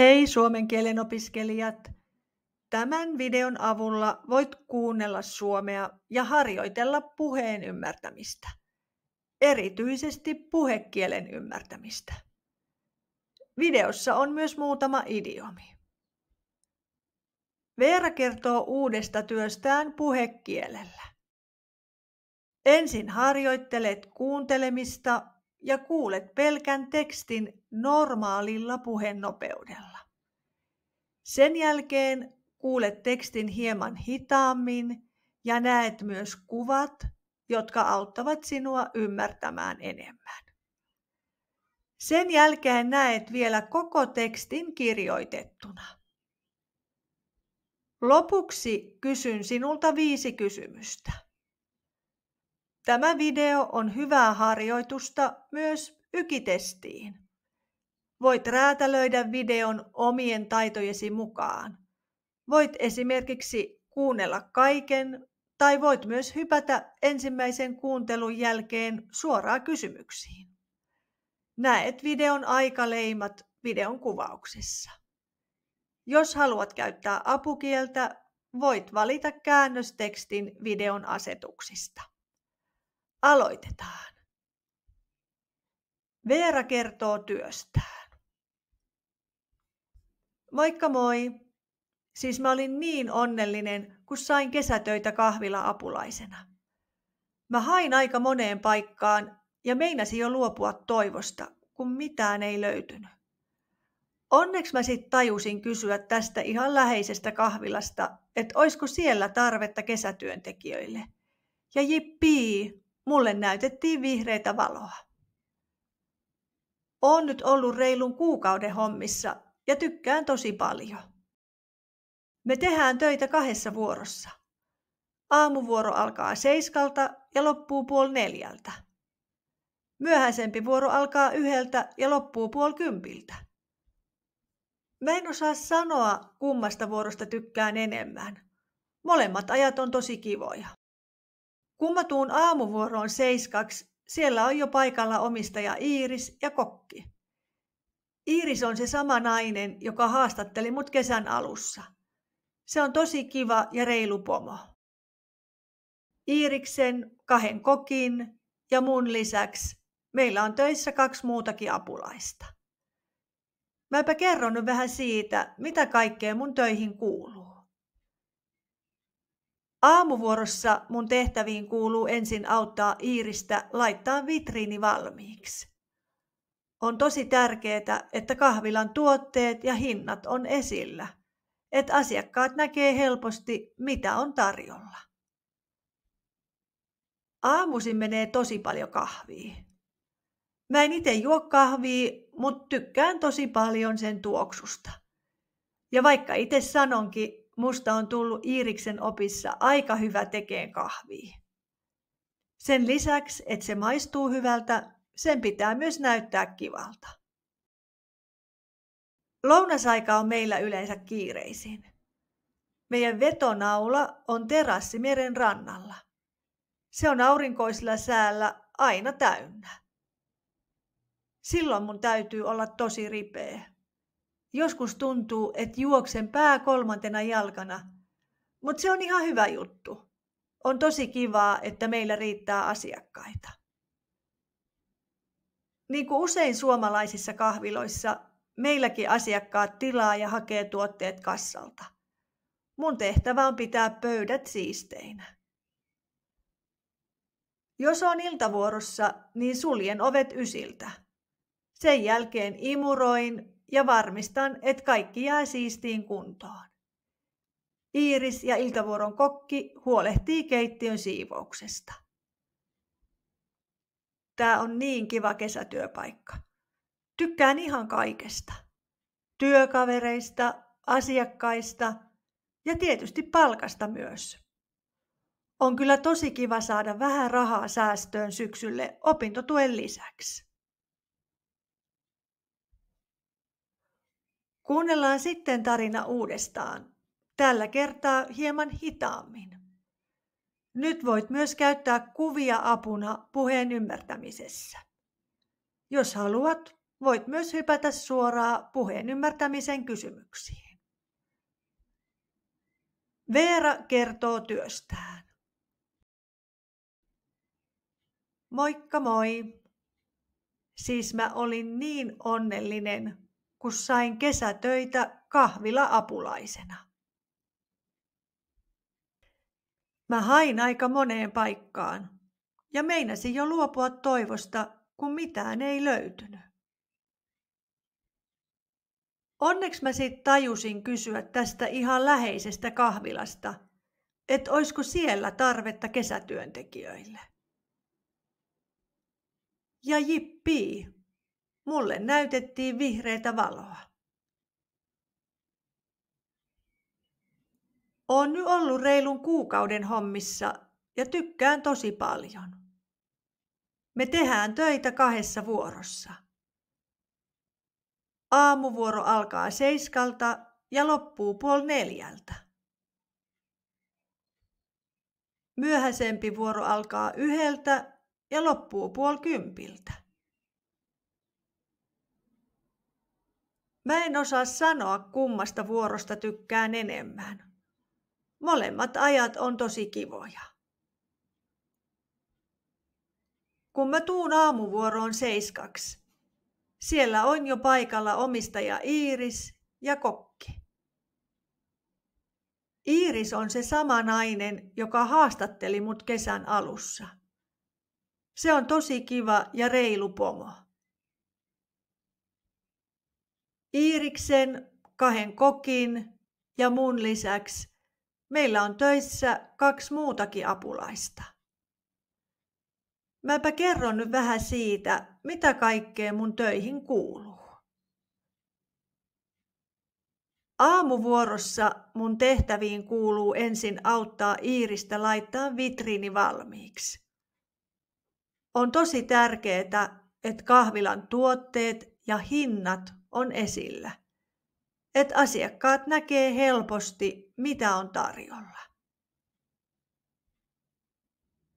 Hei suomen kielen opiskelijat! Tämän videon avulla voit kuunnella suomea ja harjoitella puheen ymmärtämistä, erityisesti puhekielen ymmärtämistä. Videossa on myös muutama idiomi. Veera kertoo uudesta työstään puhekielellä. Ensin harjoittelet kuuntelemista ja kuulet pelkän tekstin normaalilla puhenopeudella. Sen jälkeen kuulet tekstin hieman hitaammin ja näet myös kuvat, jotka auttavat sinua ymmärtämään enemmän. Sen jälkeen näet vielä koko tekstin kirjoitettuna. Lopuksi kysyn sinulta viisi kysymystä. Tämä video on hyvää harjoitusta myös ykitestiin. Voit räätälöidä videon omien taitojesi mukaan. Voit esimerkiksi kuunnella kaiken tai voit myös hypätä ensimmäisen kuuntelun jälkeen suoraan kysymyksiin. Näet videon aikaleimat videon kuvauksessa. Jos haluat käyttää apukieltä, voit valita käännöstekstin videon asetuksista. Aloitetaan. Veera kertoo työstään. Moikka moi! Siis mä olin niin onnellinen, kun sain kesätöitä kahvila-apulaisena. Mä hain aika moneen paikkaan ja meinasin jo luopua toivosta, kun mitään ei löytynyt. Onneksi mä sitten tajusin kysyä tästä ihan läheisestä kahvilasta, että olisiko siellä tarvetta kesätyöntekijöille. Ja jippii, Mulle näytettiin vihreitä valoa. Oon nyt ollut reilun kuukauden hommissa ja tykkään tosi paljon. Me tehdään töitä kahdessa vuorossa. Aamuvuoro alkaa seiskalta ja loppuu puoli neljältä. Myöhäisempi vuoro alkaa yhdeltä ja loppuu puoli kympiltä. Mä en osaa sanoa, kummasta vuorosta tykkään enemmän. Molemmat ajat on tosi kivoja. Kun mä tuun aamuvuoroon seiskaksi, siellä on jo paikalla omistaja Iiris ja kokki. Iiris on se sama nainen, joka haastatteli mut kesän alussa. Se on tosi kiva ja reilu pomo. Iiriksen, kahden kokin ja mun lisäksi meillä on töissä kaksi muutakin apulaista. Mäpä kerron nyt vähän siitä, mitä kaikkea mun töihin kuuluu. Aamuvuorossa mun tehtäviin kuuluu ensin auttaa Iiristä laittaa vitriini valmiiksi. On tosi tärkeää, että kahvilan tuotteet ja hinnat on esillä, että asiakkaat näkee helposti, mitä on tarjolla. Aamusi menee tosi paljon kahvia. Mä en itse juo kahvia, mutta tykkään tosi paljon sen tuoksusta. Ja vaikka itse sanonkin, musta on tullut Iiriksen opissa aika hyvä tekeen kahvia. Sen lisäksi, että se maistuu hyvältä, sen pitää myös näyttää kivalta. Lounasaika on meillä yleensä kiireisin. Meidän vetonaula on terassi meren rannalla. Se on aurinkoisella säällä aina täynnä. Silloin mun täytyy olla tosi ripeä Joskus tuntuu, että juoksen pää kolmantena jalkana, mutta se on ihan hyvä juttu. On tosi kivaa, että meillä riittää asiakkaita. Niin kuin usein suomalaisissa kahviloissa, meilläkin asiakkaat tilaa ja hakee tuotteet kassalta. Mun tehtävä on pitää pöydät siisteinä. Jos on iltavuorossa, niin suljen ovet ysiltä. Sen jälkeen imuroin, ja varmistan, että kaikki jää siistiin kuntoon. Iiris ja iltavuoron kokki huolehtii keittiön siivouksesta. Tämä on niin kiva kesätyöpaikka. Tykkään ihan kaikesta. Työkavereista, asiakkaista ja tietysti palkasta myös. On kyllä tosi kiva saada vähän rahaa säästöön syksylle opintotuen lisäksi. Kuunnellaan sitten tarina uudestaan, tällä kertaa hieman hitaammin. Nyt voit myös käyttää kuvia apuna puheen ymmärtämisessä. Jos haluat, voit myös hypätä suoraan puheen ymmärtämisen kysymyksiin. Veera kertoo työstään. Moikka moi! Siis mä olin niin onnellinen, kun sain kesätöitä kahvila-apulaisena. Mä hain aika moneen paikkaan ja meinasin jo luopua toivosta, kun mitään ei löytynyt. Onneksi mä sitten tajusin kysyä tästä ihan läheisestä kahvilasta, että olisiko siellä tarvetta kesätyöntekijöille. Ja jippii, Mulle näytettiin vihreitä valoa. Oon nyt ollut reilun kuukauden hommissa ja tykkään tosi paljon. Me tehdään töitä kahdessa vuorossa. Aamuvuoro alkaa seiskalta ja loppuu puol neljältä. Myöhäisempi vuoro alkaa yhdeltä ja loppuu puol kympiltä. Mä en osaa sanoa, kummasta vuorosta tykkään enemmän. Molemmat ajat on tosi kivoja. Kun mä tuun aamuvuoroon seiskaksi, siellä on jo paikalla omistaja Iiris ja kokki. Iiris on se sama nainen, joka haastatteli mut kesän alussa. Se on tosi kiva ja reilu pomo. Iiriksen, kahden kokin ja mun lisäksi meillä on töissä kaksi muutakin apulaista. Mäpä kerron nyt vähän siitä, mitä kaikkea mun töihin kuuluu. Aamuvuorossa mun tehtäviin kuuluu ensin auttaa Iiristä laittaa vitriini valmiiksi. On tosi tärkeää, että kahvilan tuotteet ja hinnat on esillä, että asiakkaat näkee helposti, mitä on tarjolla.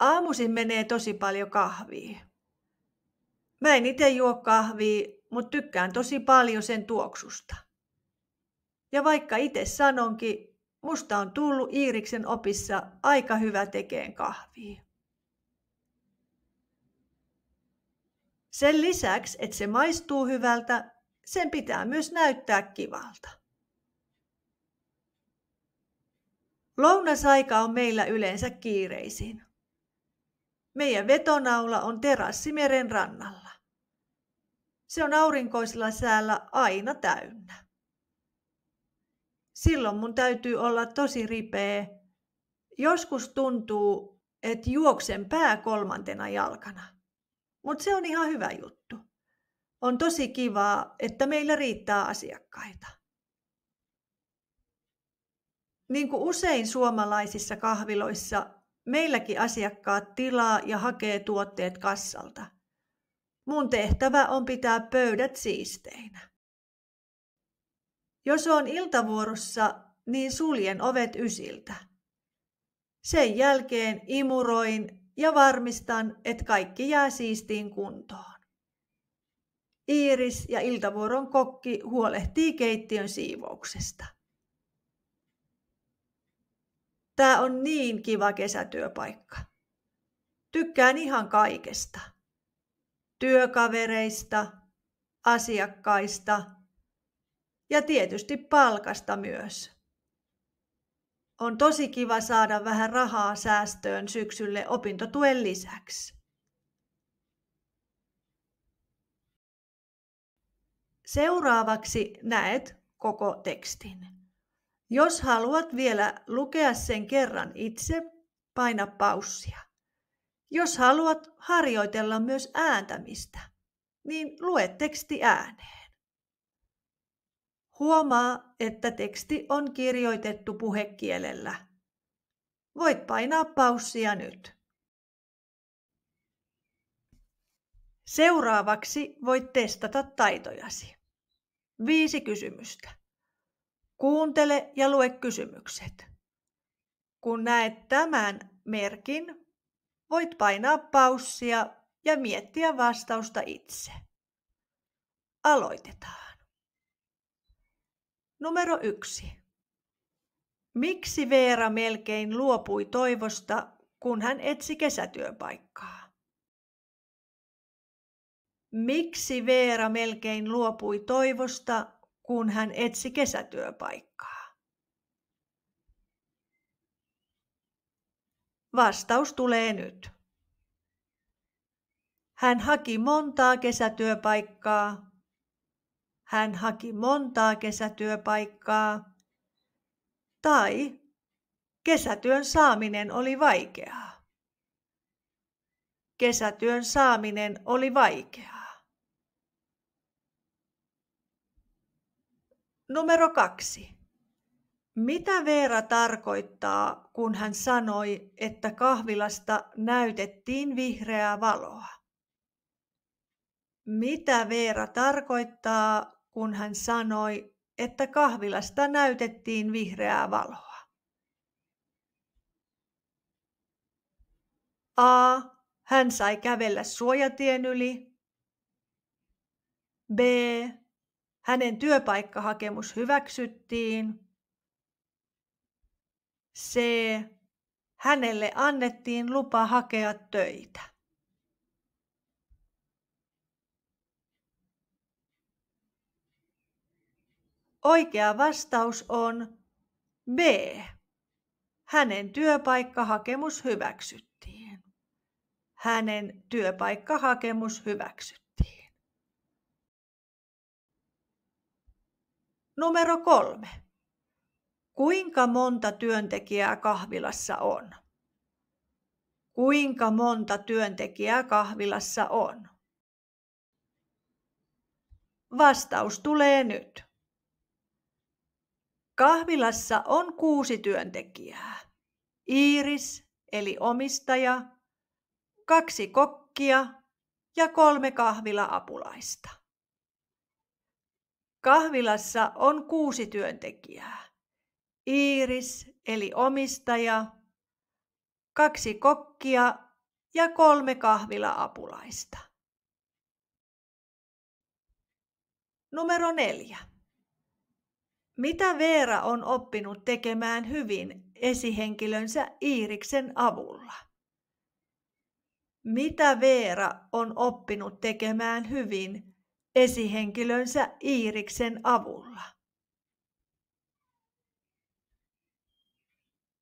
Aamusi menee tosi paljon kahvia. Mä en itse juo kahvia, mutta tykkään tosi paljon sen tuoksusta. Ja vaikka itse sanonkin, musta on tullut Iiriksen opissa aika hyvä tekeen kahvia. Sen lisäksi, että se maistuu hyvältä, sen pitää myös näyttää kivalta. Lounasaika on meillä yleensä kiireisin. Meidän vetonaula on terassimeren rannalla. Se on aurinkoisella säällä aina täynnä. Silloin mun täytyy olla tosi ripeä. Joskus tuntuu, että juoksen pää kolmantena jalkana. Mutta se on ihan hyvä juttu. On tosi kivaa, että meillä riittää asiakkaita. Niin kuin usein suomalaisissa kahviloissa, meilläkin asiakkaat tilaa ja hakee tuotteet kassalta. Mun tehtävä on pitää pöydät siisteinä. Jos on iltavuorossa, niin suljen ovet ysiltä. Sen jälkeen imuroin ja varmistan, että kaikki jää siistiin kuntoon. Iiris ja iltavuoron kokki huolehtii keittiön siivouksesta. Tämä on niin kiva kesätyöpaikka. Tykkään ihan kaikesta. Työkavereista, asiakkaista ja tietysti palkasta myös. On tosi kiva saada vähän rahaa säästöön syksylle opintotuen lisäksi. Seuraavaksi näet koko tekstin. Jos haluat vielä lukea sen kerran itse, paina paussia. Jos haluat harjoitella myös ääntämistä, niin lue teksti ääneen. Huomaa, että teksti on kirjoitettu puhekielellä. Voit painaa paussia nyt. Seuraavaksi voit testata taitojasi. Viisi kysymystä. Kuuntele ja lue kysymykset. Kun näet tämän merkin, voit painaa paussia ja miettiä vastausta itse. Aloitetaan. Numero yksi. Miksi Veera melkein luopui toivosta, kun hän etsi kesätyöpaikkaa? Miksi Veera melkein luopui toivosta, kun hän etsi kesätyöpaikkaa? Vastaus tulee nyt. Hän haki montaa kesätyöpaikkaa. Hän haki montaa kesätyöpaikkaa. Tai kesätyön saaminen oli vaikeaa. Kesätyön saaminen oli vaikeaa. Numero kaksi. Mitä Veera tarkoittaa, kun hän sanoi, että kahvilasta näytettiin vihreää valoa? Mitä Veera tarkoittaa, kun hän sanoi, että kahvilasta näytettiin vihreää valoa? A. Hän sai kävellä suojatien yli. B. Hänen työpaikkahakemus hyväksyttiin. C. Hänelle annettiin lupa hakea töitä. Oikea vastaus on B. Hänen työpaikkahakemus hyväksyttiin. Hänen työpaikkahakemus hyväksyttiin. Numero kolme. Kuinka monta työntekijää kahvilassa on? Kuinka monta työntekijää kahvilassa on? Vastaus tulee nyt. Kahvilassa on kuusi työntekijää. Iiris eli omistaja, kaksi kokkia ja kolme kahvila-apulaista. Kahvilassa on kuusi työntekijää. Iiris eli omistaja, kaksi kokkia ja kolme kahvila-apulaista. Numero neljä. Mitä Veera on oppinut tekemään hyvin esihenkilönsä Iiriksen avulla? Mitä Veera on oppinut tekemään hyvin esihenkilönsä Iiriksen avulla?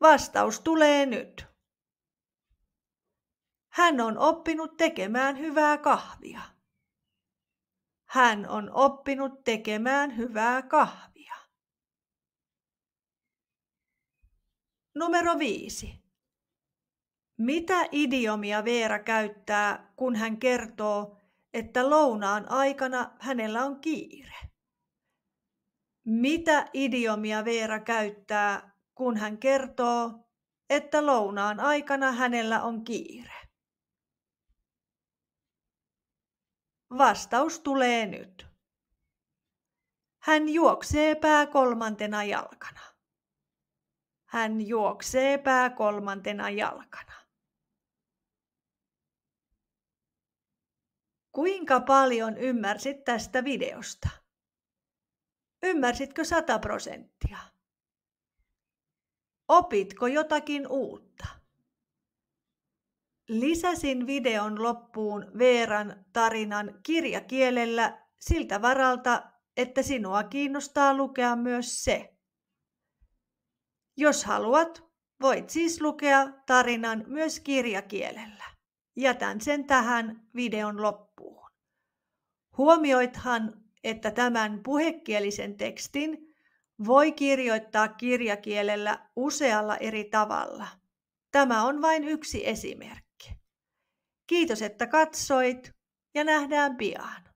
Vastaus tulee nyt. Hän on oppinut tekemään hyvää kahvia. Hän on oppinut tekemään hyvää kahvia. Numero 5. Mitä idiomia Veera käyttää, kun hän kertoo, että lounaan aikana hänellä on kiire. Mitä idiomia Veera käyttää, kun hän kertoo, että lounaan aikana hänellä on kiire? Vastaus tulee nyt. Hän juoksee pää kolmantena jalkana. Hän juoksee pää kolmantena jalkana. Kuinka paljon ymmärsit tästä videosta? Ymmärsitkö 100 prosenttia? Opitko jotakin uutta? Lisäsin videon loppuun Veeran tarinan kirjakielellä siltä varalta, että sinua kiinnostaa lukea myös se. Jos haluat, voit siis lukea tarinan myös kirjakielellä jätän sen tähän videon loppuun. Huomioithan, että tämän puhekielisen tekstin voi kirjoittaa kirjakielellä usealla eri tavalla. Tämä on vain yksi esimerkki. Kiitos, että katsoit ja nähdään pian.